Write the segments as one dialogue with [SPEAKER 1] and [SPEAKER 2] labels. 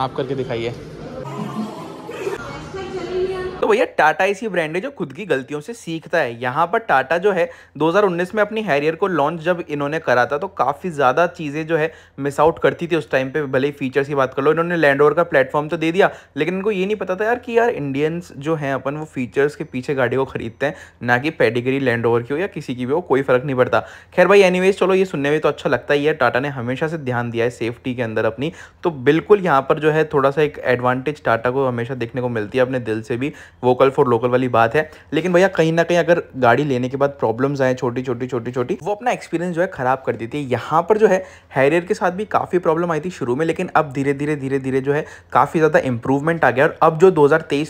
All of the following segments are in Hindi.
[SPEAKER 1] आप करके दिखाइए तो भैया टाटा ऐसी ब्रांड है जो खुद की गलतियों से सीखता है यहाँ पर टाटा जो है 2019 में अपनी हैरियर को लॉन्च जब इन्होंने करा था तो काफ़ी ज़्यादा चीज़ें जो है मिस आउट करती थी उस टाइम पे भले ही फीचर्स की बात कर लो इन्होंने लैंड ओवर का प्लेटफॉर्म तो दे दिया लेकिन इनको ये नहीं पता था यार कि यार इंडियंस जो हैं अपन वो फीचर्स के पीछे गाड़ी को खरीदते हैं ना कि पेडिगरी लैंड ओवर की हो या किसी की भी हो कोई फ़र्क नहीं पड़ता खैर भाई एनी चलो ये सुनने में तो अच्छा लगता ही है टाटा ने हमेशा से ध्यान दिया है सेफ्टी के अंदर अपनी तो बिल्कुल यहाँ पर जो है थोड़ा सा एक एडवांटेज टाटा को हमेशा देखने को मिलती है अपने दिल से भी वोकल फॉर लोकल वाली बात है लेकिन भैया कहीं ना कहीं अगर गाड़ी लेने के बाद प्रॉब्लम्स आए छोटी छोटी छोटी छोटी वो अपना एक्सपीरियंस जो है ख़राब कर देती है यहाँ पर जो है हैरियर के साथ भी काफ़ी प्रॉब्लम आई थी शुरू में लेकिन अब धीरे धीरे धीरे धीरे जो है काफ़ी ज़्यादा इंप्रूवमेंट आ गया और अब जो दो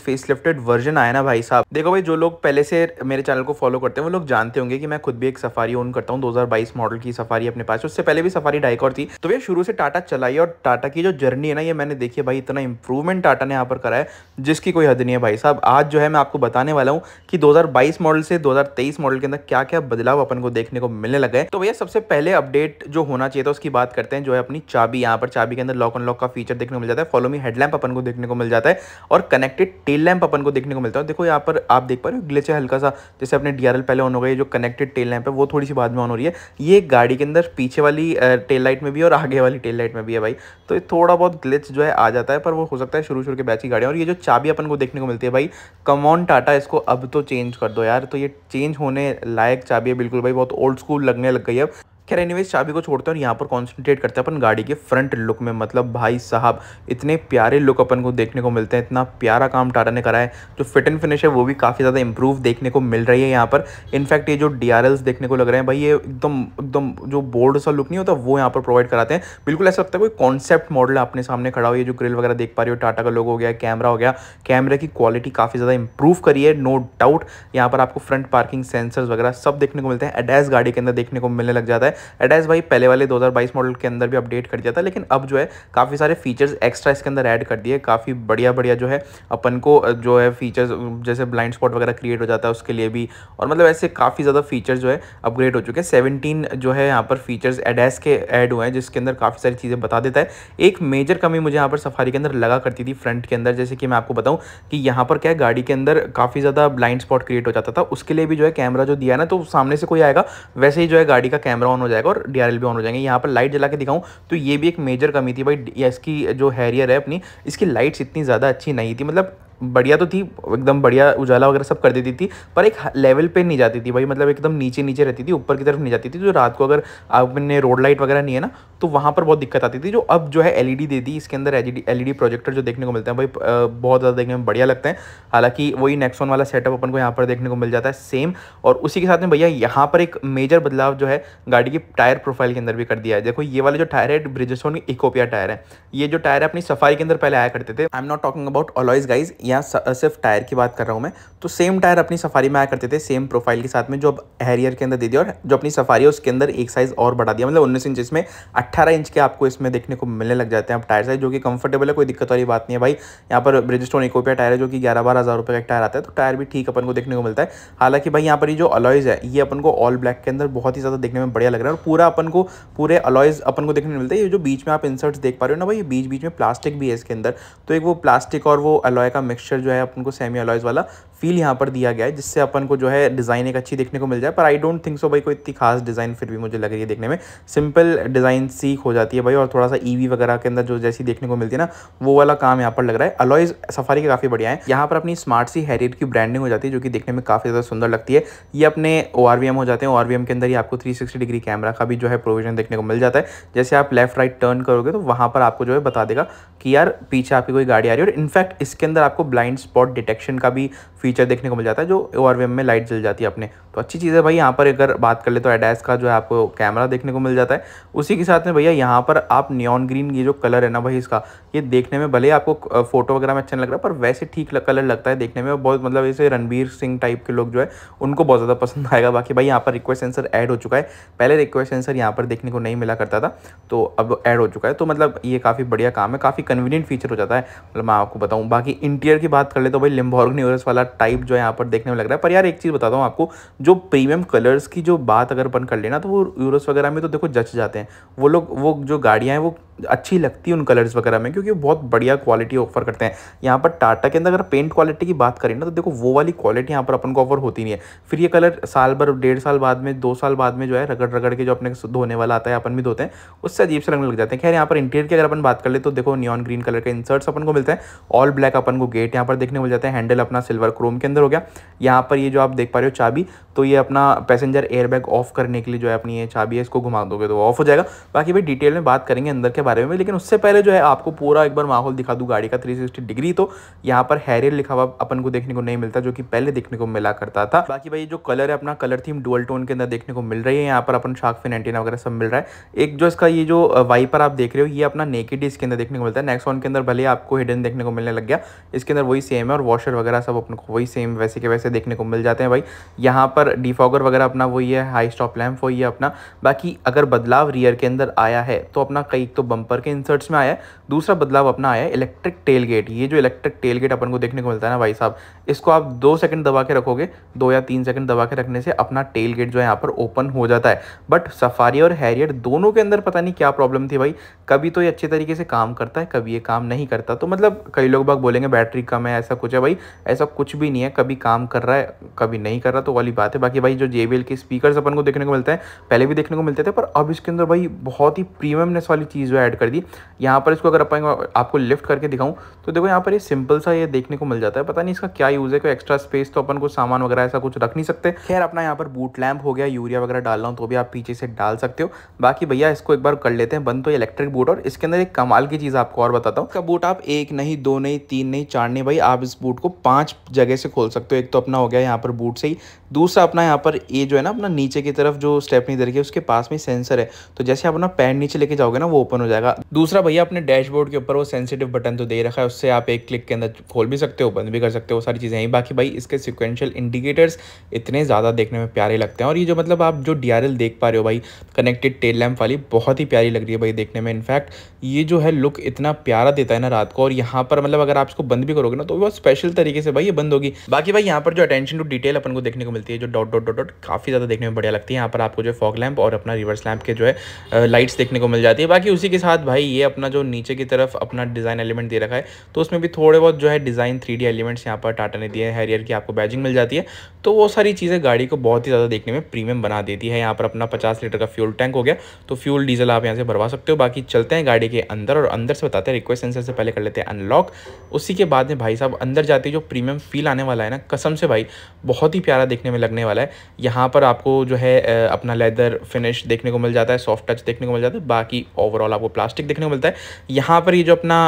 [SPEAKER 1] फेस लिफ्टेड वर्जन आया ना भाई साहब देखो भाई जो लोग पहले से मेरे चैनल को फॉलो करते हैं वो लोग जानते होंगे कि मैं खुद भी एक सफारी ओन करता हूँ दो मॉडल की सफारी अपने पास उससे पहले भी सफारी डाइकॉर थी तो भैया शुरू से टाटा चलाई और टाटा की जो जर्नी है ना ये मैंने देखी भाई इतना इंप्रूवमेंट टाटा ने यहाँ पर कराया जिसकी कोई हद नहीं है भाई साहब आज आज जो है मैं आपको बताने वाला हूँ कि 2022 मॉडल से 2023 मॉडल के अंदर क्या क्या बदलाव अपन को देखने को मिलने लगे तो भैया सबसे पहले अपडेट जो होना चाहिए था उसकी बात करते हैं जो है अपनी चाबी यहाँ पर चाबी के अंदर लॉक अनलॉक का फीचर देखने को मिल जाता है फॉलोमी हेडलैम्प अपन को देखने को मिल जाता है और कनेक्टेड टेल लैम्प अपन को देखने को मिलता है देखो यहाँ पर आप देख पा रहे हो ग्लिच है हल्का सा जैसे अपने डी पहले ऑन हो गई जो कनेक्टेड टेल लैम्प है वो थोड़ी सी बाद में ऑन हो रही है ये गाड़ी के अंदर पीछे वाली टेल लाइट में भी और आगे वाली टेल लाइट में भी है भाई तो थोड़ा बहुत ग्लिच जो है आ जाता है पर वो हो सकता है शुरू शुरू के बैच की गाड़ियाँ और ये जो चाबी अपन को देखने को मिलती है भाई कमॉन टाटा इसको अब तो चेंज कर दो यार तो ये चेंज होने लायक चाबी है बिल्कुल भाई बहुत ओल्ड स्कूल लगने लग गई है खैर एनीवेज चाबी को छोड़ते हैं और यहाँ पर कॉन्सेंट्रेट करते हैं अपन गाड़ी के फ्रंट लुक में मतलब भाई साहब इतने प्यारे लुक अपन को देखने को मिलते हैं इतना प्यारा काम टाटा ने करा है जो फिट एंड फिनिश है वो भी काफ़ी ज़्यादा इंप्रूव देखने को मिल रही है यहाँ पर इनफैक्ट ये जो डी देखने को लग रहे हैं भाई ये एकदम एकदम जो बोर्ड सा लुक नहीं होता वो यहाँ पर प्रोवाइड कराते हैं बिल्कुल ऐसा लगता है कोई कॉन्सेप्ट मॉडल अपने सामने खड़ा हो ये जो ग्रिल वगैरह देख पा रही हो टाटा का लोग हो गया कैमरा हो गया कैमरे की क्वालिटी काफ़ी ज़्यादा इंप्रूव करी है नो डाउट यहाँ पर आपको फ्रंट पार्किंग सेंसर्स वगैरह सब देखने को मिलते हैं एडेस गाड़ी के अंदर देखने को मिलने लग जाता है है एडाइस भाई पहले वाले 2022 मॉडल के अंदर भी अपडेट कर दिया था लेकिन अब जो है काफ़ी सारे फीचर्स एक्स्ट्रा इसके अंदर ऐड कर दिए काफ़ी बढ़िया बढ़िया जो है अपन को जो है फीचर्स जैसे ब्लाइंड स्पॉट वगैरह क्रिएट हो जाता है उसके लिए भी और मतलब ऐसे काफ़ी ज़्यादा फीचर्स जो है अपग्रेड हो चुके हैं सेवनटीन जो है यहाँ पर फीचर्स एडाइस के ऐड हुए हैं जिसके अंदर काफ़ी सारी चीज़ें बता देता है एक मेजर कमी मुझे यहाँ पर सफारी के अंदर लगा करती थी फ्रंट के अंदर जैसे कि मैं आपको बताऊँ कि यहाँ पर क्या गाड़ी के अंदर काफ़ी ज़्यादा ब्लाइंड स्पॉट क्रिएट हो जाता था उसके लिए भी जो है कैमरा जो दिया ना तो सामने से कोई आएगा वैसे ही जो है गाड़ी का कैमरा ऑन हो जाएगा और डी भी ऑन हो जाएंगे यहाँ पर लाइट जला के दिखाऊँ तो ये भी एक मेजर कमी थी भाई इसकी जो हैरियर है अपनी इसकी लाइट्स इतनी ज़्यादा अच्छी नहीं थी मतलब बढ़िया तो थी एकदम बढ़िया उजाला वगैरह सब कर देती थी पर एक लेवल पे नहीं जाती थी भाई मतलब एकदम नीचे नीचे रहती थी ऊपर की तरफ नहीं जाती थी जो रात को अगर आपने रोड लाइट वगैरह नहीं है ना तो वहाँ पर बहुत दिक्कत आती थी जो अब जो है एल दे दी इसके अंदर एल ई प्रोजेक्टर जो देखने को मिलते हैं भाई बहुत ज़्यादा देखने में बढ़िया लगते हैं हालांकि वही नेक्सोन वाला सेटअप अपन को यहाँ पर देखने को मिल जाता है सेम और उसी के साथ में भैया यहाँ पर एक मेजर बदलाव जो है गाड़ी की टायर प्रोफाइल के अंदर भी कर दिया है देखो ये वाले जो टायर है ब्रिजस्टोन इकोपिया टायर है ये जो टायर है अपनी सफाई के अंदर पहले आया करते थे I am not talking about alloys guys यहाँ सिर्फ टायर की बात कर रहा हूँ मैं तो सेम टायर अपनी सफारी में आया करते थे सेम प्रोफाइल के साथ में जो अब हैरियर के अंदर दे दिया और जो अपनी सफारी है उसके अंदर एक साइज़ और बढ़ा दिया मतलब उन्नीस इंच इसमें अट्ठारह इंच के आपको इसमें देखने को मिलने लग जाते हैं अब टायर साइज जो कि कंफर्टेबल है कोई दिक्कत वाली बात नहीं है भाई यहाँ पर ब्रिजस्टोन इकोपिया टायर है जो कि ग्यारह बारह हज़ार का एक टायर आता है तो टायर भी ठीक अपन को देखने को मिलता है हालांकि भाई यहाँ पर जो अलॉयज़ है ये अपन को ऑल ब्लैक के अंदर बहुत ही ज़्यादा देखने में बढ़िया लग रहा है और पूरा अपन को पूरे अलॉयज़ अपन को देखने को मिलता है ये जो बीच में आप इंसर्ट्स देख पा रहे हो ना भाई बीच बीच में प्लास्टिक भी है इसके अंदर तो एक वो प्लास्टिक और वो अलॉय का मिक्स टेक्सचर जो है अपन को सेमी अलॉयज़ वाला फील यहाँ पर दिया गया है जिससे अपन को जो है डिज़ाइन एक अच्छी देखने को मिल जाए पर आई डोंट थिंक सो भाई कोई इतनी खास डिज़ाइन फिर भी मुझे लग रही है देखने में सिंपल डिज़ाइन सीख हो जाती है भाई और थोड़ा सा ईवी e वगैरह के अंदर जो जैसी देखने को मिलती है ना वो वाला काम यहाँ पर लग रहा है अलॉयज सफारी के काफ़ी बढ़िया है यहाँ पर अपनी स्मार्ट सी हैरियर की ब्रांडिंग हो जाती है जो कि देखने में काफ़ी ज़्यादा सुंदर लगती है ये अपने ओ हो जाते हैं ओ के अंदर ही आपको थ्री डिग्री कैमरा का भी जो है प्रोविजन देखने को मिल जाता है जैसे आप लेफ्ट राइट टर्न करोगे तो वहाँ पर आपको जो है बता देगा कि यार पीछे आपकी कोई गाड़ी आ रही है और इनफैक्ट इसके अंदर आपको ब्लाइंड स्पॉट डिटेक्शन का भी फीचर फीचर देखने को मिल जाता है जो ओ में लाइट जल जाती है अपने तो अच्छी चीज़ है भाई यहाँ पर अगर बात कर ले तो एडेस का जो है आपको कैमरा देखने को मिल जाता है उसी के साथ में भैया यहाँ पर आप नियॉन ग्रीन ये जो कलर है ना भाई इसका ये देखने में भले आपको फोटो वगैरह में अच्छा लग रहा है पर वैसे ठीक कलर लगता है देखने में बहुत मतलब ऐसे रणबीर सिंह टाइप के लोग जो है उनको बहुत ज़्यादा पसंद आएगा बाकी भाई यहाँ पर रिक्वेस्ट सेंसर ऐड हो चुका है पहले रिक्वेस्ट सेंसर यहाँ पर देखने को नहीं मिला करता था तो अब ऐड हो चुका है तो मतलब ये काफ़ी बढ़िया काम है काफ़ी कन्वीनियंट फीचर हो जाता है मतलब मैं आपको बताऊँ बाकी इंटीरियर की बात कर ले तो भाई लिम्बॉर्गनी वाला टाइप जो है यहाँ पर देखने में लग रहा है पर यार एक चीज़ बताता हूँ आपको जो प्रीमियम कलर्स की जो बात अगर अपन कर लेना तो वो यूरोस वगैरह में तो देखो जच जाते हैं वो लोग वो जो गाड़ियाँ हैं वो अच्छी लगती है उन कलर्स वगैरह में क्योंकि वो बहुत बढ़िया क्वालिटी ऑफर करते हैं यहाँ पर टाटा के अंदर अगर पेंट क्वालिटी की बात करें ना तो देखो वो वाली क्वालिटी यहाँ पर अपन को ऑफर होती नहीं है फिर ये कलर साल भर डेढ़ साल बाद में दो साल बाद में जो है रगड़ रगड़ के जो अपने धोने वाला आता है अपन भी धोते हैं उससे अजीब से रंग लग जाते हैं खैर यहाँ पर इंटीरियर की अगर अपन बात कर ले तो देखो नियॉन ग्रीन कलर के इंसर्ट्स अपन को मिलते हैं ऑल ब्लैक अपन को गेट यहाँ पर देखने मिल जाते हैं हैंडल अपना सिल्वर क्रोम के अंदर हो गया यहाँ पर ये जो आप देख पा रहे हो चाबी तो ये अपना पैसेंजर एयरबैग ऑफ करने के लिए जो है अपनी ये चाबी है इसको घुमा दोगे तो ऑफ हो जाएगा बाकी भाई डिटेल में बात करेंगे अंदर के के बारे में लेकिन उससे पहले जो है आपको पूरा एक बार माहौल दिखा दूँ गाड़ी का 360 डिग्री तो यहाँ पर हैरियर लिखा हुआ अपन को देखने को नहीं मिलता जो कि पहले देखने को मिला करता था बाकी भाई जो कलर है अपना कलर थीम डुअल टोन के अंदर देखने को मिल रही है यहाँ पर अपन शार्क फिन एंटीना वगैरह सब मिल रहा है एक जो इसका ये जो वाइपर आप देख रहे हो ये अपना नेकेड इसके अंदर देखने को मिलता है नेक्सॉन के अंदर भले आपको हिडन देखने को मिलने लग गया इसके अंदर वही सेम है और वॉशर वगैरह सब अपन को वही सेम वैसे के वैसे देखने को मिल जाते हैं भाई यहाँ पर डिफॉगर वगैरह अपना वही है हाई स्टॉप लैम्प वही है अपना बाकी अगर बदलाव रियर के अंदर आया है तो अपना कई तो बम्पर के इंसर्ट्स में आया है दूसरा बदलाव अपना आया है इलेक्ट्रिक टेल गेट ये जो इलेक्ट्रिक टेल गेट अपन को देखने को मिलता है ना भाई साहब इसको आप दो सेकंड दबा के रखोगे दो या तीन सेकंड दबा के रखने से अपना टेल गेट जो है यहाँ पर ओपन हो जाता है बट सफारी और हैरियर दोनों के अंदर पता नहीं क्या प्रॉब्लम थी भाई कभी तो ये अच्छे तरीके से काम करता है कभी ये काम नहीं करता तो मतलब कई लोग बाग बोलेंगे बैटरी कम है ऐसा कुछ है भाई ऐसा कुछ भी नहीं है कभी काम कर रहा है कभी नहीं कर रहा तो वाली बात है बाकी भाई जो जे के स्पीकर अपन को देखने को मिलते हैं पहले भी देखने को मिलते थे पर अब इसके अंदर भाई बहुत ही प्रीमियमनेस वाली चीज़ है ऐड कर दी यहाँ पर इसको अगर अपन आपको लिफ्ट करके दिखाऊँ तो देखो यहाँ पर ये सिंपल सा ये देखने को मिल जाता है पता नहीं इसका क्या यूज़ है कोई एक्स्ट्रा स्पेस तो अपन को सामान वगैरह ऐसा कुछ रख नहीं सकते खैर अपना यहाँ पर बूट लैम्प हो गया यूरिया वगैरह डालना हो तो भी आप पीछे से डाल सकते हो बाकी भैया इसको एक बार कर लेते हैं बंद तो इलेक्ट्रिक बूट और इसके अंदर एक कमाल की चीज़ आपको और बताता हूँ इसका बूट आप एक नहीं दो नहीं तीन नहीं चार नहीं भाई आप इस बूट को पाँच जगह से खोल सकते हो एक तो अपना हो गया यहाँ पर बूट से ही दूसरा अपना यहाँ पर ये जो है ना अपना नीचे की तरफ जो स्टेप स्टेपनी दरकी है उसके पास में सेंसर है तो जैसे आप अपना पैर नीचे लेके जाओगे ना वो ओपन हो जाएगा दूसरा भैया अपने डैशबोर्ड के ऊपर वो सेंसिटिव बटन तो दे रखा है उससे आप एक क्लिक के अंदर खोल भी सकते हो बंद भी कर सकते हो सारी चीज़ें हैं बाकी भाई इसके सिक्वेंशियल इंडिकेटर्स इतने ज़्यादा देखने में प्यारे लगते हैं और ये जो मतलब आप जो डी देख पा रहे हो भाई कनेक्टेड टेल लैम्प वाली बहुत ही प्यारी लग रही है भाई देखने में इनफैक्ट ये जो है लुक इतना प्यारा देता है ना रात को और यहाँ पर मतलब अगर आप इसको बंद भी करोगे ना तो बहुत स्पेशल तरीके से भाई ये बंद होगी बाकी भाई यहाँ पर जो अटेंशन टू डिटेल अपन को देखने को मिलती है जो डॉट डॉट डॉट डॉट काफ़ी ज़्यादा देखने में बढ़िया लगती है यहाँ पर आपको जो फॉग लैम्प और अपना रिवर्स लैम्प के जो है लाइट्स देखने को मिल जाती है बाकी उसी के साथ भाई ये अपना जो नीचे की तरफ अपना डिज़ाइन एलिमेंट दे रखा है तो उसमें भी थोड़े बहुत जो है डिज़ाइन थ्री एलिमेंट्स यहाँ पर टाटा ने दिए हैं हैरियर की आपको बैजिंग मिल जाती है तो वो सारी चीज़ें गाड़ी को बहुत ही ज़्यादा देखने में प्रीमियम बना देती है यहाँ पर अपना पचास लीटर का फ्यूल टैंक हो गया तो फ्यूल डीजल आप यहाँ से भरवा सकते हो बाकी चलते हैं गाड़ी के अंदर और अंदर से बताते हैं रिक्वेस्ट सेंसर से पहले कर लेते हैं अनलॉक उसी के बाद में भाई साहब अंदर जाते जो प्रीमियम फील आने वाला है ना कसम से भाई बहुत ही प्यारा देखने में लगने वाला है यहाँ पर आपको जो है अपना लेदर फिनिश देखने को मिल जाता है सॉफ्ट टच देखने को मिल जाता है बाकी ओवरऑल आपको प्लास्टिक देखने को मिलता है यहाँ पर ये जो अपना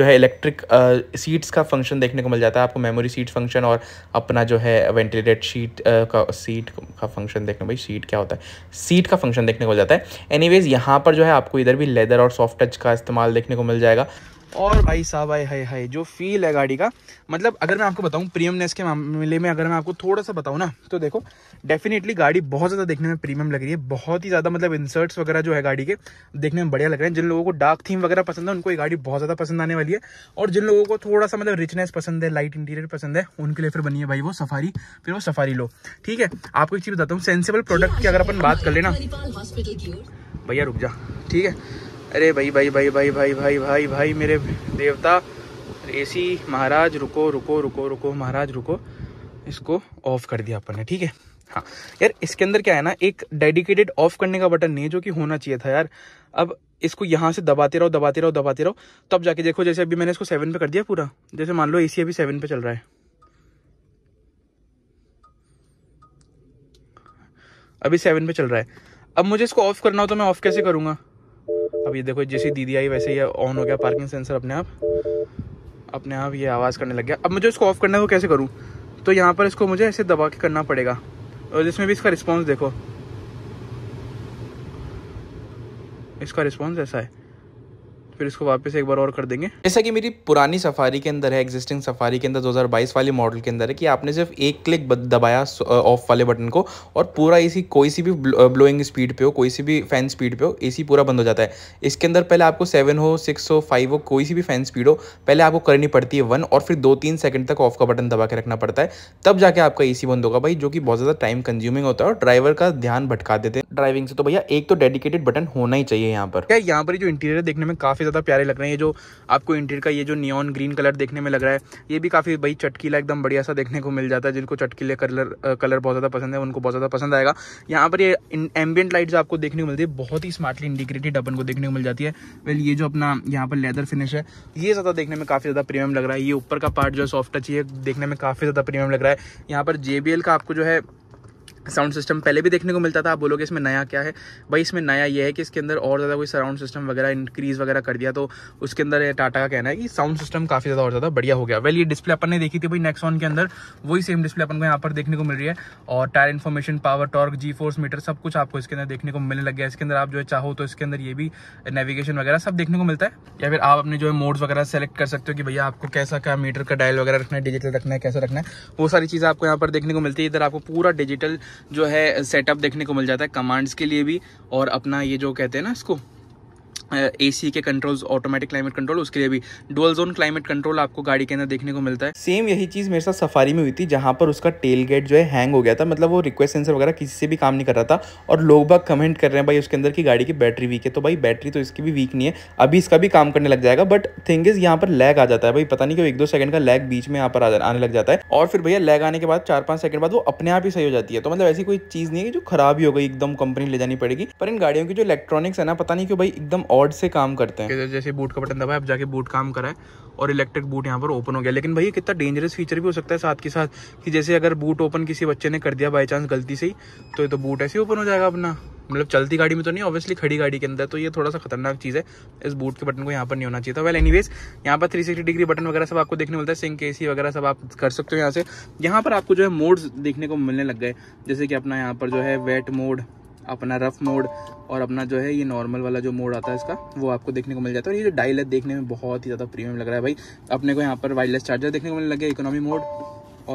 [SPEAKER 1] जो है इलेक्ट्रिक सीट्स का फंक्शन देखने को मिल जाता है आपको मेमोरी सीट फंक्शन और अपना जो है वेंटिलेटर डेट शीट uh, का सीट का फंक्शन देखने भाई सीट क्या होता है सीट का फंक्शन देखने को मिल जाता है एनीवेज यहाँ पर जो है आपको इधर भी लेदर और सॉफ्ट टच का इस्तेमाल देखने को मिल जाएगा और भाई साहब आए हाय हाय जो फील है गाड़ी का मतलब अगर मैं आपको बताऊं प्रीमियमनेस के मामले में अगर मैं आपको थोड़ा सा बताऊं ना तो देखो डेफिनेटली गाड़ी बहुत ज़्यादा देखने में प्रीमियम लग रही है बहुत ही ज़्यादा मतलब इंसर्ट्स वगैरह जो है गाड़ी के देखने में बढ़िया लग रहे हैं जिन लोगों को डार्क थीम वगैरह पसंद है उनको ये गाड़ी बहुत ज़्यादा पसंद आने वाली है और जिन लोगों को थोड़ा सा मतलब रिचनेस पसंद है लाइट इंटीरियर पसंद है उनके लिए फिर बनी है भाई वो सफारी फिर वो सफारी लो ठीक है आपको एक चीज़ बताता हूँ सेंसेबल प्रोडक्ट की अगर अपन बात कर लेना भैया रुक जा ठीक है अरे भाई भाई भाई भाई भाई भाई भाई भाई मेरे देवता एसी महाराज रुको रुको रुको रुको महाराज रुको इसको ऑफ कर दिया अपन ने ठीक है हाँ यार इसके अंदर क्या है ना एक डेडिकेटेड ऑफ करने का बटन नहीं है जो कि होना चाहिए था यार अब इसको यहाँ से दबाते रहो दबाते रहो दबाते रहो तब जाके देखो जैसे अभी मैंने इसको सेवन पे कर दिया पूरा जैसे मान लो एसी अभी सेवन पे चल रहा है अभी सेवन पे चल रहा है अब मुझे इसको ऑफ करना हो तो मैं ऑफ कैसे करूंगा अब ये देखो जैसी दीदी आई वैसे ये ऑन हो गया पार्किंग सेंसर अपने आप अपने आप ये आवाज़ करने लग गया अब मुझे इसको ऑफ़ करना है वो तो कैसे करूँ तो यहाँ पर इसको मुझे ऐसे दबा के करना पड़ेगा और जिसमें भी इसका रिस्पॉन्स देखो इसका रिस्पॉन्स ऐसा है फिर इसको वापस एक बार और कर देंगे जैसा कि मेरी पुरानी सफारी के अंदर है एग्जिस्टिंग सफारी के अंदर 2022 वाले मॉडल के अंदर है कि आपने सिर्फ एक क्लिक दबाया ऑफ वाले बटन को और पूरा ए कोई सी भी ब्लोइंग स्पीड पे हो कोई सी भी फैन स्पीड पे हो ए पूरा बंद हो जाता है इसके अंदर पहले आपको सेवन हो सिक्स हो फाइव हो कोई सी भी फैन स्पीड हो पहले आपको करनी पड़ती है वन और फिर दो तीन सेकंड तक ऑफ का बटन दबा के रखना पड़ता है तब जाके आपका ए बंद होगा भाई जो कि बहुत ज़्यादा टाइम कंज्यूमिंग होता है और ड्राइवर का ध्यान भटका देते हैं ड्राइविंग से तो भैया एक तो डेडिकेटेड बटन होना ही चाहिए यहाँ पर क्या यहाँ पर जो इंटीरियर देखने में काफ़ी काफ़ी ज़्यादा प्यारे लग रहे हैं ये जो आपको इंटीरियर का ये जो नियॉन ग्रीन कलर देखने में लग रहा है ये भी काफ़ी भाई चटकीला एकदम बढ़िया सा देखने को मिल जाता है जिनको चटकीले कलर कलर बहुत ज़्यादा पसंद है उनको बहुत ज़्यादा पसंद आएगा यहाँ पर ये एम्बियंट लाइट्स आपको देखने को मिलती है बहुत ही स्मार्टली इंटीग्रेटेड अपन को देखने को मिल जाती है वेल ये जो अपना यहाँ पर लेदर फिनिश है ये ज़्यादा देखने में काफ़ी ज़्यादा प्रीमियम लग रहा है ये ऊपर का पार्ट जो सॉफ्ट टच ये देखने में काफ़ी ज़्यादा प्रीमियम लग रहा है यहाँ पर जे का आपको जो है साउंड सिस्टम पहले भी देखने को मिलता था आप बोलोगे इसमें नया क्या है भाई इसमें नया ये है कि इसके अंदर और ज़्यादा कोई सराउंड सिस्टम वगैरह इंक्रीज़ वगैरह कर दिया तो उसके अंदर टाटा का कहना है कि साउंड सिस्टम काफ़ी ज़्यादा और ज़्यादा बढ़िया हो गया वेल ये डिस्प्ले अपन ने देखी थी भाई नेक्सॉन के अंदर वही सेम डिस्प्ले अपन को यहाँ पर देखने को मिल रही है और tyre information power torque G force meter सब कुछ आपको इसके अंदर देखने को मिलने लग गया इसके अंदर आप जो है चाहो तो इसके अंदर ये भी नेविगेशन वगैरह सब देखने को मिलता है या फिर आप अपने जो है मोड्स वगैरह सेलेक्ट कर सकते हो कि भैया आपको कैसा क्या मीटर का डायल वगैरह रखना है डिजिटल रखना है कैसा रखना है वो सारी चीज़ें आपको यहाँ पर देखने को मिलती है इधर आपको पूरा डिजिटल जो है सेटअप देखने को मिल जाता है कमांड्स के लिए भी और अपना ये जो कहते हैं ना इसको एसी के कंट्रोल्स ऑटोमेटिक क्लाइमेट कंट्रोल उसके लिए भी डुअल जोन क्लाइमेट कंट्रोल आपको गाड़ी के अंदर देखने को मिलता है सेम यही चीज़ मेरे साथ सफारी में हुई थी जहाँ पर उसका टेल गेट जो है हैंग हो गया था मतलब वो रिक्वेस्ट सेंसर वगैरह किसी से भी काम नहीं कर रहा था और लोग बाग कमेंट कर रहे हैं भाई उसके अंदर की गाड़ी की बैटरी वीक है तो भाई बैटरी तो इसकी भी वीक नहीं है अभी इसका भी काम करने लग जाएगा बट थिंग इज़ यहाँ पर लैग आ जाता है भाई पता नहीं क्यों एक दो सेकंड का लैग बीच में यहाँ पर आने लग जाता है और फिर भैया लैग आने के बाद चार पाँच सेकंड बाद वो अपने आप ही सही हो जाती है तो मतलब ऐसी कोई चीज़ नहीं है जो खराब ही हो गई एकदम कंपनी ले जानी पड़ेगी पर इन गाड़ियों की जो इलेक्ट्रॉनिक्स है ना पता नहीं क्यों भाई एकदम ऑड से काम करते हैं जैसे बूट का बटन दबाए अब जाके बूट काम करा है और इलेक्ट्रिक बूट यहाँ पर ओपन हो गया लेकिन भैया कितना डेंजरस फीचर भी हो सकता है साथ के साथ कि जैसे अगर बूट ओपन किसी बच्चे ने कर दिया बाई चांस गलती से ही तो ये तो बूट ऐसे ओपन हो जाएगा अपना मतलब चलती गाड़ी में तो नहीं ऑब्वियसली खड़ी गाड़ी के अंदर तो ये थोड़ा सा खतरनाक चीज़ है इस बूट के बटन को यहाँ पर नहीं होना चाहिए था वेल एनीवेज यहाँ पर 360 डिग्री बटन वगैरह सब आपको देखने मिलता है सिंक एसी वगैरह सब आप कर सकते हो यहाँ से यहाँ पर आपको जो है मोड्स देखने को मिलने लग गए जैसे कि अपना यहाँ पर जो है वेट मोड अपना रफ मोड और अपना जो है ये नॉर्मल वाला जो मोड आता है इसका वो आपको देखने को मिल जाता है और ये जो डायल है देखने में बहुत ही ज़्यादा प्रीमियम लग रहा है भाई अपने को यहाँ पर वायरलेस चार्जर देखने को मिलने लगे इकोनॉमी मोड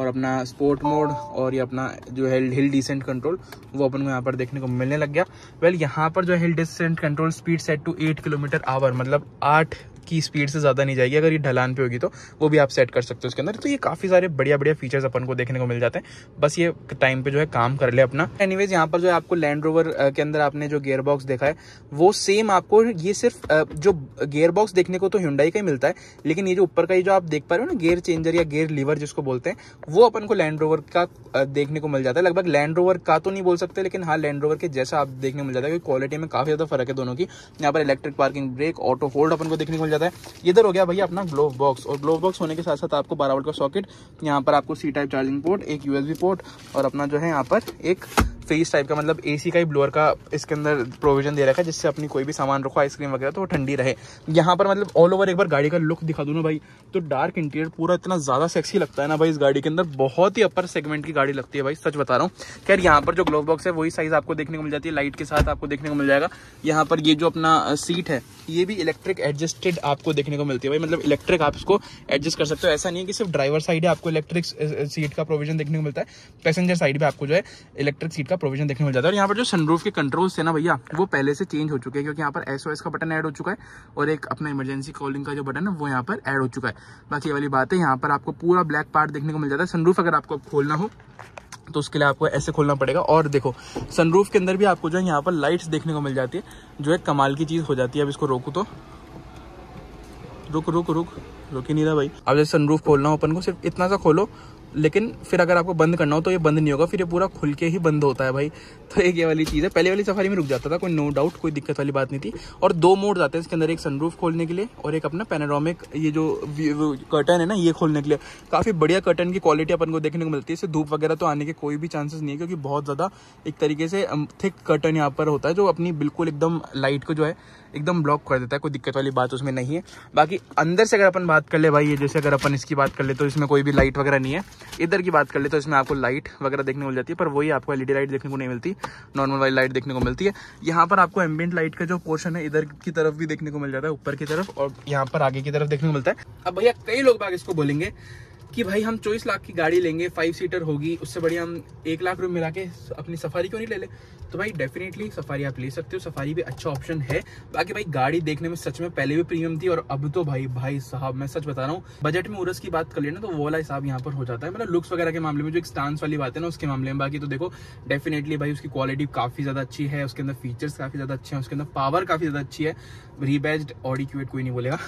[SPEAKER 1] और अपना स्पोर्ट मोड और ये अपना जो है हिल डिसेंट कंट्रोल वो अपन को यहाँ पर देखने को मिलने लग गया वेल यहाँ पर जो hill descent control speed set to eight kilometre hour मतलब आठ की स्पीड से ज़्यादा नहीं जाएगी अगर ये ढलान पे होगी तो वो भी आप सेट कर सकते हो उसके अंदर तो ये काफ़ी सारे बढ़िया बढ़िया फीचर्स अपन को देखने को मिल जाते हैं बस ये टाइम पे जो है काम कर ले अपना एनीवेज यहाँ पर जो है आपको लैंड रोवर के अंदर आपने जो गेयर बॉक्स देखा है वो सेम आपको ये सिर्फ जो गेयर बॉक्स देखने को तो हिंडाई का ही मिलता है लेकिन ये जो ऊपर का ये जो आप देख पा रहे हो ना गेयर चेंजर या गेयर लीवर जिसको बोलते हैं वो अपन को लैंड रोवर का देखने को मिल जाता है लगभग लैंड रोवर का तो नहीं बोल सकते लेकिन हाँ लैंड रोवर के जैसा आप देखने को मिल जाता है क्वालिटी में काफ़ी ज़्यादा फर्क है दोनों की यहाँ पर electric parking brake auto fold अपन को देखने को जाता है इधर हो गया भैया अपना ग्लोव बॉक्स और ग्लोव बॉक्स होने के साथ साथ आपको बारह वोल्ट का सॉकेट यहाँ पर आपको सी टाइप चार्जिंग पोर्ट एक यूएसबी पोर्ट और अपना जो है यहाँ पर एक फेस टाइप का मतलब एसी का ही ब्लोअर का इसके अंदर प्रोविजन दे रखा है जिससे अपनी कोई भी सामान रखो आइसक्रीम वगैरह तो वो ठंडी रहे यहाँ पर मतलब ऑल ओवर एक बार गाड़ी का लुक दिखा दूँ ना भाई तो डार्क इंटीरियर पूरा इतना ज़्यादा सेक्सी लगता है ना भाई इस गाड़ी के अंदर बहुत ही अपर सेगमेंट की गाड़ी लगती है भाई सच बता रहा हूँ खैर यहाँ पर जो ग्लोव बॉक्स है वही साइज़ आपको देखने को मिल जाती है लाइट के साथ आपको देखने को मिल जाएगा यहाँ पर ये जो अपना सीट है ये भी इलेक्ट्रिक एडजस्टेड आपको देखने को मिलती है भाई मतलब इलेक्ट्रिक आप इसको एडजस्ट कर सकते हो ऐसा नहीं है कि सिर्फ ड्राइवर साइड है आपको इलेक्ट्रिक सीट का प्रोविजन देखने को मिलता है पैसेंजर साइड भी आपको जो है इलेक्ट्रिक सीट का प्रोविजन देखने मिल जाता है और यहाँ पर जो सनरूफ के कंट्रोल्स थे ना भैया वो पहले से चेंज हो चुके हैं क्योंकि यहाँ पर एसओएस का बटन ऐड हो चुका है और एक अपना इमरजेंसी कॉलिंग का जो बटन है वो यहाँ पर ऐड हो चुका है बाकी ये वाली बात है यहाँ पर आपको पूरा ब्लैक पार्ट देखने को मिल जाता है सनरूफ अगर आपको खोलना हो तो उसके लिए आपको ऐसे खोलना पड़ेगा और देखो सनरूफ के अंदर भी आपको जो है यहाँ पर लाइट्स देखने को मिल जाती है जो एक कमाल की चीज़ हो जाती है अब इसको रोकूँ तो रुक रुक रुक रुक ही नहीं रहा भाई अब जैसे सनरूफ खोलना हो अपन को सिर्फ इतना सा खोलो लेकिन फिर अगर आपको बंद करना हो तो ये बंद नहीं होगा फिर ये पूरा खुल के ही बंद होता है भाई तो एक ये वाली चीज़ है पहले वाली सफारी में रुक जाता था कोई नो डाउट कोई दिक्कत वाली बात नहीं थी और दो मोड आते हैं इसके अंदर एक सनरूफ खोलने के लिए और एक अपना पेनारोमिक ये जो कर्टन है ना ये खोलने के लिए काफ़ी बढ़िया कर्टन की क्वालिटी अपन को देखने को मिलती है इससे धूप वगैरह तो आने के कोई भी चांसेस नहीं है क्योंकि बहुत ज़्यादा एक तरीके से थिक कर्टन यहाँ पर होता है जो अपनी बिल्कुल एकदम लाइट को जो है एकदम ब्लॉक कर देता है कोई दिक्कत वाली बात उसमें नहीं है बाकी अंदर से अगर अपन बात कर ले भाई ये जैसे अगर अपन इसकी बात कर ले तो इसमें कोई भी लाइट वगैरह नहीं है इधर की बात कर ले तो इसमें आपको लाइट वगैरह देखने को मिल जाती है पर वही आपको एलईडी लाइट देखने को नहीं मिलती नॉर्मल वाली लाइट देखने को मिलती है यहाँ पर आपको एम्बियंट लाइट का जो पोर्शन है इधर की तरफ भी देखने को मिल जाता है ऊपर की तरफ और यहाँ पर आगे की तरफ देखने को मिलता है अब भैया कई लोग बाग इसको बोलेंगे कि भाई हम चौबीस लाख की गाड़ी लेंगे फाइव सीटर होगी उससे बढ़िया हम एक लाख रुपये मिला के अपनी सफारी क्यों नहीं ले ले तो भाई डेफिनेटली सफारी आप ले सकते हो सफारी भी अच्छा ऑप्शन है बाकी भाई गाड़ी देखने में सच में पहले भी प्रीमियम थी और अब तो भाई भाई साहब मैं सच बता रहा हूँ बजट में उरस की बात कर लेना तो वो वाला हिसाब यहाँ पर हो जाता है मतलब लुक्स वगैरह के मामले में जो एक स्टांस वाली बात है ना उसके मामले में बाकी तो देखो डेफिनेटली भाई उसकी क्वालिटी काफ़ी ज़्यादा अच्छी है उसके अंदर फीचर्स काफ़ी ज़्यादा अच्छे हैं उसके अंदर पावर काफ़ी ज़्यादा अच्छी है रीबेस्ड ऑडिक्यूट कोई नहीं बोलेगा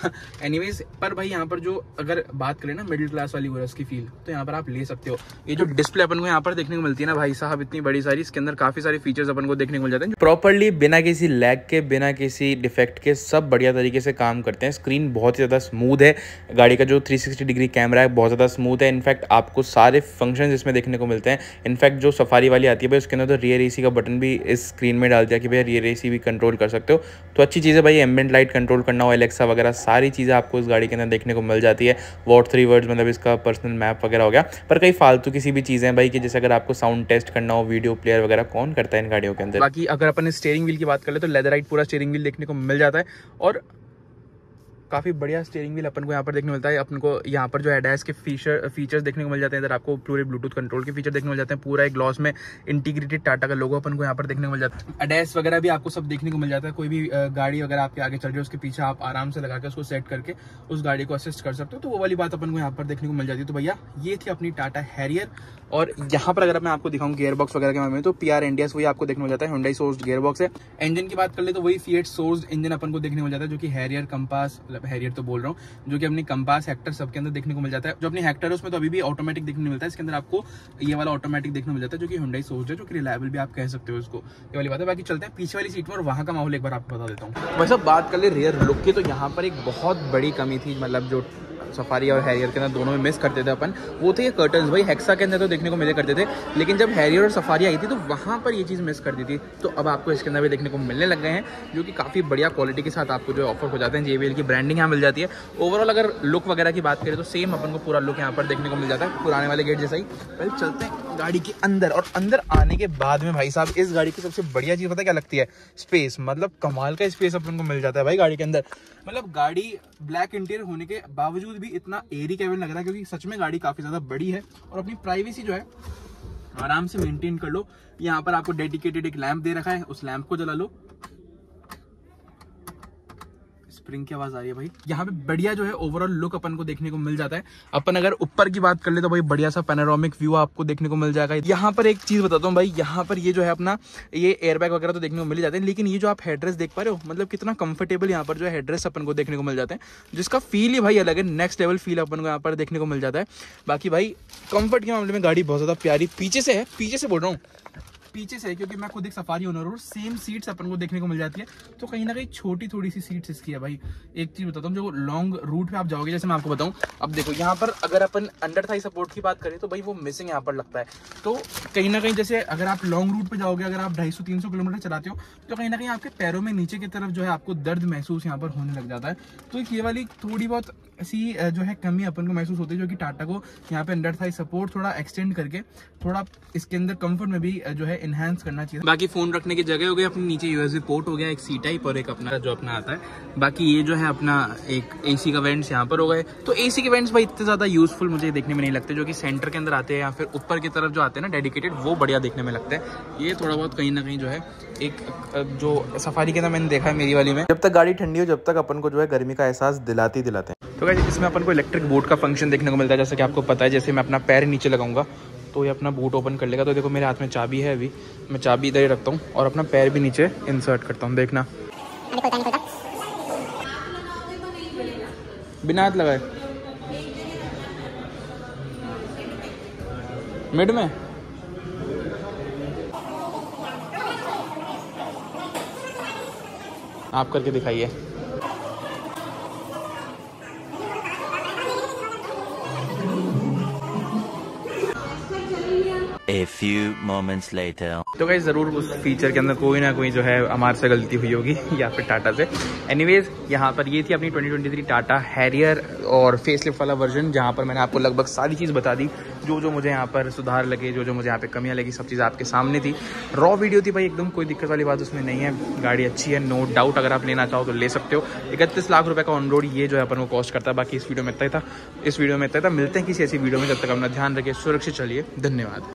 [SPEAKER 1] एनीवेज पर भाई यहाँ पर जो अगर बात करें ना मिडिल क्लास वाली हो रहा है उसकी फील तो यहाँ पर आप ले सकते हो ये जो डिस्प्ले अपन को यहाँ पर देखने को मिलती है ना भाई साहब इतनी बड़ी सारी इसके अंदर काफी सारे फीचर्स अपन को देखने को मिल जाते हैं प्रॉपरली बिना किसी लैग के बिना किसी डिफेक्ट के सब बढ़िया तरीके से काम करते हैं स्क्रीन बहुत ही ज़्यादा स्मूथ है गाड़ी का जो थ्री डिग्री कैमरा है बहुत ज़्यादा स्मूथ है इनफैक्ट आपको सारे फंक्शन इसमें देखने को मिलते हैं इनफैक्ट जो सफारी वाली आती है भाई उसके अंदर तो रियर ए का बटन भी इस स्क्रीन में डाल दिया कि भाई रियर ए भी कंट्रोल कर सकते हो तो अच्छी चीज़ है भाई एम्बेंट लाइट कंट्रोल करना हो एलेक्सा वगैरह सारी चीज़ें आपको इस गाड़ी के अंदर देखने को मिल जाती है वॉट थ्री वर्ड्स मतलब इसका पर्सनल मैप वगैरह हो गया पर कई फालतू किसी भी चीज़ें भाई कि जैसे अगर आपको साउंड टेस्ट करना हो वीडियो प्लेयर वगैरह कौन करता है इन गाड़ियों के अंदर बाकी अगर अपन स्टेयरिंग व्हील की बात कर ले तो लेदर राइट पूरा स्टेयरिंग व्हील देखने को मिल जाता है और काफ़ी बढ़िया स्टेयरिंग व्हील अपन को यहाँ पर देखने मिलता है अपन को यहाँ पर जो है के फीचर फीचर्स देखने को मिल जाते हैं इधर आपको पूरे ब्लूटूथ कंट्रोल के फीचर देखने को मिल जाते हैं पूरा एक ग्लॉस में इंटीग्रेटेड टाटा का लोगो अपन को यहाँ पर देखने को मिल जाता है डैश वगैरह भी आपको सब देखने को मिल जाता है कोई भी गाड़ी अगर आपके आगे चल रही है उसके पीछे आप आराम से लगा के उसको सेट करके उस गाड़ी को असिस्ट कर सकते हो तो वो वाली बात अपन को यहाँ पर देखने को मिल जाती है तो भैया ये थी अपनी टाटा हैरियर और यहाँ पर अगर मैं आपको दिखाऊँ गेयर बॉक्स वगैरह के बारे में तो पी आर एनडीएस वही आपको देखने को मिल जाता है हुडाई सोर्स गेयर बॉक्स है इंजन की बात कर ले तो वही फीएट सोर्स इंजन अपन को देखने को मिल जाता है जो कि हैरियर कंपास मतलब हैरियर तो बोल रहा हूँ जो कि अपनी कंपास हेक्टर सबके अंदर देखने को मिल जाता है जो अपनी हेक्टर है उसमें तो अभी भी ऑटोमेटिक देखने मिलता है इसके अंदर आपको ये वाला ऑटोमेटिक देखने मिल जाता है जो कि हुडाई सोच है जो कि रिलायबल भी आप कह सकते हो उसको ये वाली बात है बाकी चलते हैं पीछे वाली सीट पर वहाँ का माहौल एक बार आपको बता देता हूँ भाई बात कर ले रेयर लुक की तो यहाँ पर एक बहुत बड़ी कमी थी मतलब जो सफारी और हैरियर के अंदर दोनों में मिस करते थे अपन वो थे ये कर्टन्स भाई हेक्सा के अंदर तो देखने को मिले करते थे लेकिन जब हैरियर और सफारी आई थी तो वहाँ पर ये चीज़ मिस करती थी तो अब आपको इसके अंदर भी देखने को मिलने लग गए हैं जो कि काफ़ी बढ़िया क्वालिटी के साथ आपको जो ऑफर हो जाते हैं जे की ब्रांडिंग यहाँ मिल जाती है ओवरऑल अगर लुक वगैरह की बात करें तो सेम अपन को पूरा लुक यहाँ पर देखने को मिल जाता है पुराने वाले गेट जैसा ही पहले चलते हैं गाड़ी के अंदर और अंदर आने के बाद में भाई साहब इस गाड़ी की सबसे बढ़िया चीज़ पता क्या लगती है स्पेस मतलब कमाल का स्पेस अपन को मिल जाता है भाई गाड़ी के अंदर मतलब गाड़ी ब्लैक इंटीरियर होने के बावजूद भी इतना एरी कैबिन लग रहा है क्योंकि सच में गाड़ी काफ़ी ज़्यादा बड़ी है और अपनी प्राइवेसी जो है आराम से मेंटेन कर लो यहाँ पर आपको डेडिकेटेड एक लैंप दे रखा है उस लैंप को जला लो स्प्रिंग की आवाज आ रही है भाई यहाँ पे बढ़िया जो है ओवरऑल लुक अपन को देखने को मिल जाता है अपन अगर ऊपर की बात कर ले तो भाई बढ़िया सा पेनारोमिक व्यू आपको देखने को मिल जाएगा यहाँ पर एक चीज बताता हूँ भाई यहाँ पर ये जो है अपना ये एयरबैग वगैरह तो देखने को मिल जाते हैं लेकिन ये जो आप हेड्रेस देख पा रहे हो मतलब कितना कंफर्टेबल यहाँ पर जो है अपन को देखने को मिल जाता है जिसका फील ही भाई अलग है नेक्स्ट लेवल फील अपन को यहाँ पर देखने को मिल जाता है बाकी भाई कंफर्ट के मामले में गाड़ी बहुत ज़्यादा प्यारी पीछे से है पीछे से बोल रहा हूँ पीछे से क्योंकि मैं खुद एक सफारी ओनर हूँ सेम सीट्स अपन को देखने को मिल जाती है तो कहीं ना कहीं छोटी थोड़ी सी सीट्स इसकी है भाई एक चीज़ बताता हूँ जो लॉन्ग रूट पे आप जाओगे जैसे मैं आपको बताऊँ अब देखो यहाँ पर अगर अपन अंडर थाई सपोर्ट की बात करें तो भाई वो मिसिंग यहाँ पर लगता है तो कहीं ना कहीं जैसे अगर आप लॉन्ग रूट पर जाओगे अगर आप ढाई सौ किलोमीटर चलाते हो तो कहीं ना कहीं आपके पैरों में नीचे की तरफ जो है आपको दर्द महसूस यहाँ पर होने लग जाता है तो ये वाली थोड़ी बहुत सी जो है कमी अपन को महसूस होती है जो कि टाटा को यहाँ पे अंडर था सपोर्ट थोड़ा एक्सटेंड करके थोड़ा इसके अंदर कंफर्ट में भी जो है इनहेंस करना चाहिए बाकी फोन रखने की जगह हो गई अपने नीचे यूएसबी पोर्ट हो गया एक सी टाइप और एक अपना जो अपना आता है बाकी ये जो है अपना एक ए का वेंट्स यहाँ पर हो गए तो ए के वेंट्स भाई इतने ज़्यादा यूजफुल मुझे देखने में नहीं लगते जो कि सेंटर के अंदर आते हैं या फिर ऊपर की तरफ जो आते हैं ना डेडिकेटेड वो बढ़िया देखने में लगता है ये थोड़ा बहुत कहीं ना कहीं जो है एक जो सफारी के अंदर मैंने देखा है मेरी वाली में जब तक गाड़ी ठंडी हो जब तक अपन को जो है गर्मी का एहसास दिलाते ही दिलाते हैं तो कैसे इसमें अपन को इलेक्ट्रिक बोट का फंक्शन देखने को मिलता है जैसे कि आपको पता है जैसे मैं अपना पैर नीचे लगाऊंगा तो ये अपना बूट ओपन कर लेगा तो देखो मेरे हाथ में चाबी है अभी मैं चाबी इधर ही रखता हूँ और अपना पैर भी नीचे इंसर्ट करता हूँ देखना बिना हाथ लगाए मिड में आप करके दिखाइए A few moments later. तो गाइज ज़रूर उस फीचर के अंदर कोई ना कोई जो है हमारे से गलती हुई होगी या फिर टाटा से एनीवेज यहाँ पर ये थी अपनी 2023 टाटा हैरियर और फेसलिफ्ट वाला वर्जन जहाँ पर मैंने आपको लगभग सारी चीज़ बता दी जो जो मुझे यहाँ पर सुधार लगे जो जो मुझे यहाँ पे कमियाँ लगी सब चीज़ आपके सामने थी रॉ वीडियो थी भाई एकदम कोई दिक्कत वाली बात उसमें नहीं है गाड़ी अच्छी है नो डाउट अगर आप लेना चाहो तो ले सकते हो इकतीस लाख रुपये का ऑन रोड ये जो है अपन को कॉस्ट करता है बाकी इस वीडियो में इतना था इस वीडियो में इतना था मिलते हैं किसी ऐसी वीडियो में जब तक अपना ध्यान रखिए सुरक्षित चलिए धन्यवाद